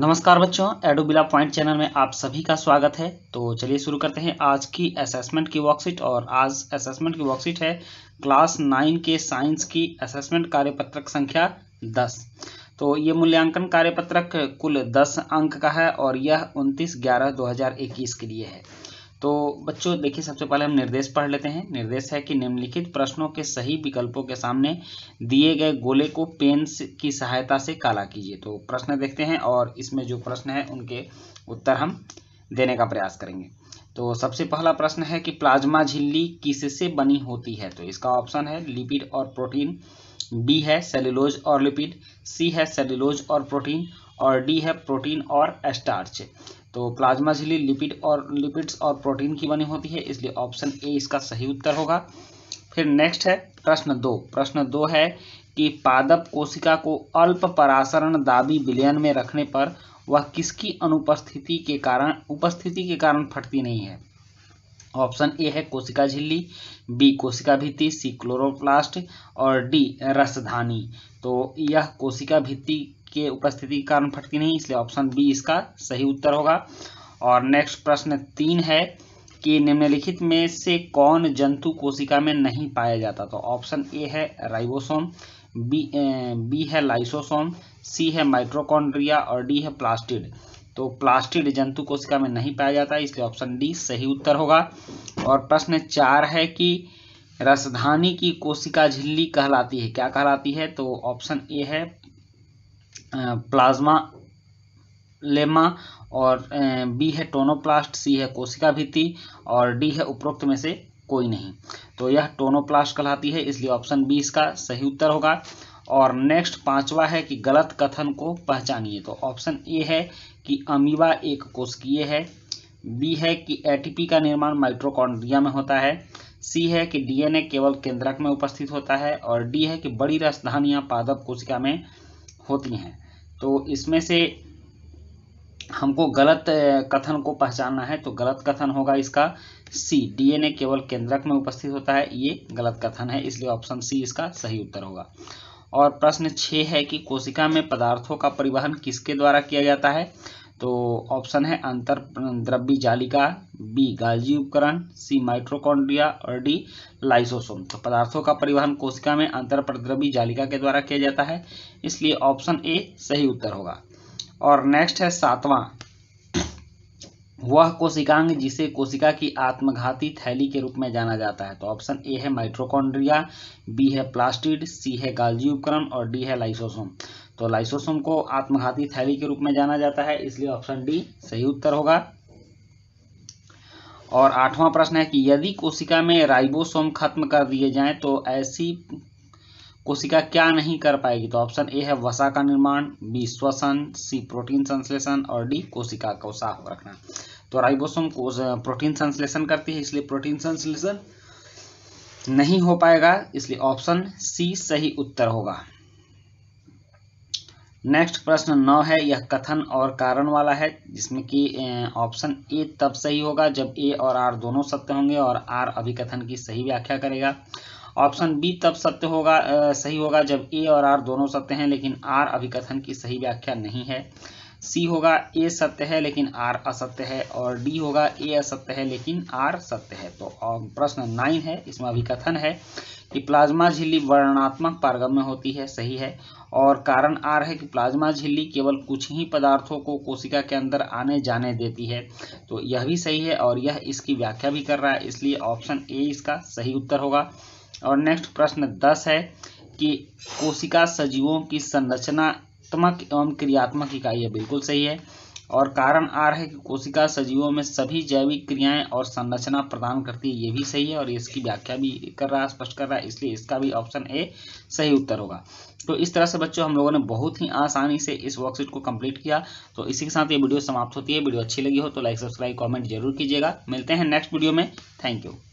नमस्कार बच्चों एडोबिला point channel में आप सभी का स्वागत है तो चलिए शुरू करते हैं आज की असेसमेंट की वर्कशीट और आज असेसमेंट की वर्कशीट है क्लास नाइन के साइंस की असेसमेंट कार्यपत्रक संख्या दस तो ये मूल्यांकन कार्यपत्रक कुल दस अंक का है और यह उनतीस ग्यारह दो के लिए है तो बच्चों देखिए सबसे पहले हम निर्देश पढ़ लेते हैं निर्देश है कि निम्नलिखित प्रश्नों के सही विकल्पों के सामने दिए गए गोले को पेन की सहायता से काला कीजिए तो प्रश्न देखते हैं और इसमें जो प्रश्न है उनके उत्तर हम देने का प्रयास करेंगे तो सबसे पहला प्रश्न है कि प्लाज्मा झिल्ली किससे बनी होती है तो इसका ऑप्शन है लिपिड और प्रोटीन बी है सेल्यूलोज और लिपिड सी है सेल्यूलोज और प्रोटीन और डी है प्रोटीन और स्टार्च तो प्लाज्मा झिल्ली लिपिड और लिपिड्स और प्रोटीन की बनी होती है इसलिए ऑप्शन ए इसका सही उत्तर होगा फिर नेक्स्ट है प्रश्न दो प्रश्न दो है कि पादप कोशिका को अल्प परासरण दाबी विलयन में रखने पर वह किसकी अनुपस्थिति के कारण उपस्थिति के कारण फटती नहीं है ऑप्शन ए है कोशिका झिल्ली बी कोशिका भित्ति सी क्लोरोप्लास्ट और डी रसधानी तो यह कोशिका भित्ति के उपस्थिति के कारण फटती नहीं इसलिए ऑप्शन बी इसका सही उत्तर होगा और नेक्स्ट प्रश्न तीन है कि निम्नलिखित में से कौन जंतु कोशिका में नहीं पाया जाता तो ऑप्शन ए है राइबोसोम बी ए, बी है लाइसोसोम सी है माइट्रोकॉन्ड्रिया और डी है प्लास्टिड तो प्लास्टिड जंतु कोशिका में नहीं पाया जाता इसलिए ऑप्शन डी सही उत्तर होगा और प्रश्न चार है कि रसधानी की कोशिका झिल्ली कहलाती है क्या कहलाती है तो ऑप्शन ए है प्लाज्मा लेमा और बी है टोनोप्लास्ट सी है कोशिका भित्ति और डी है उपरोक्त में से कोई नहीं तो यह टोनोप्लास्ट कहलाती है इसलिए ऑप्शन बी इसका सही उत्तर होगा और नेक्स्ट पांचवा है कि गलत कथन को पहचानिए तो ऑप्शन ए है कि अमीबा एक कोशिकीय है बी है कि एटीपी का निर्माण माइट्रोकॉन्ड्रिया में होता है सी है कि डीएनए केवल केंद्रक में उपस्थित होता है और डी है कि बड़ी राजधानियां पादप कोशिका में होती हैं तो इसमें से हमको गलत कथन को पहचानना है तो गलत कथन होगा इसका सी डीएनए केवल केंद्रक में उपस्थित होता है ये गलत कथन है इसलिए ऑप्शन सी इसका सही उत्तर होगा और प्रश्न छः है कि कोशिका में पदार्थों का परिवहन किसके द्वारा किया जाता है तो ऑप्शन है अंतर द्रव्य जालिका बी गालजी उपकरण सी माइट्रोकॉन्ड्रिया और डी लाइसोसोम तो पदार्थों का परिवहन कोशिका में अंतर प्रद्रव्य जालिका के द्वारा किया जाता है इसलिए ऑप्शन ए सही उत्तर होगा और नेक्स्ट है सातवां वह कोशिकांग जिसे कोशिका की आत्मघाती थैली के रूप में जाना जाता है तो ऑप्शन ए है माइट्रोकॉन्ड्रिया बी है प्लास्टिड सी है गालजी उपकरण और डी है लाइसोसोम तो लाइसोसोम को आत्मघाती थैली के रूप में जाना जाता है इसलिए ऑप्शन डी सही उत्तर होगा और आठवां प्रश्न है कि यदि कोशिका में राइबोसोम खत्म कर दिए जाएं तो ऐसी कोशिका क्या नहीं कर पाएगी तो ऑप्शन ए है वसा का निर्माण बी श्वसन सी प्रोटीन संश्लेषण और डी कोशिका को साफ रखना तो राइबोसोम को प्रोटीन संश्लेषण करती है इसलिए प्रोटीन संश्लेषण नहीं हो पाएगा इसलिए ऑप्शन सी सही उत्तर होगा नेक्स्ट प्रश्न नौ है यह कथन और कारण वाला है जिसमें कि ऑप्शन ए तब सही होगा जब ए और आर दोनों सत्य होंगे और आर अभिकथन की सही व्याख्या करेगा ऑप्शन बी तब सत्य होगा सही होगा जब ए और आर दोनों सत्य हैं लेकिन आर अभिकथन की सही व्याख्या नहीं है सी होगा ए सत्य है लेकिन आर असत्य है और डी होगा ए असत्य है लेकिन आर सत्य है तो प्रश्न नाइन है इसमें अभी कथन है कि प्लाज्मा झिल्ली वर्णात्मक पारगम में होती है सही है और कारण आर है कि प्लाज्मा झिल्ली केवल कुछ ही पदार्थों को कोशिका के अंदर आने जाने देती है तो यह भी सही है और यह इसकी व्याख्या भी कर रहा है इसलिए ऑप्शन ए इसका सही उत्तर होगा और नेक्स्ट प्रश्न दस है कि कोशिका सजीवों की संरचना कार्यात्मक एवं क्रियात्मक इकाई है बिल्कुल सही है और कारण आर है कि कोशिका सजीवों में सभी जैविक क्रियाएं और संरचना प्रदान करती है ये भी सही है और इसकी व्याख्या भी कर रहा है स्पष्ट कर रहा है इसलिए इसका भी ऑप्शन ए सही उत्तर होगा तो इस तरह से बच्चों हम लोगों ने बहुत ही आसानी से इस वर्कशीट को कंप्लीट किया तो इसी के साथ ये वीडियो समाप्त होती है वीडियो अच्छी लगी हो तो लाइक सब्सक्राइब कॉमेंट जरूर कीजिएगा मिलते हैं नेक्स्ट वीडियो में थैंक यू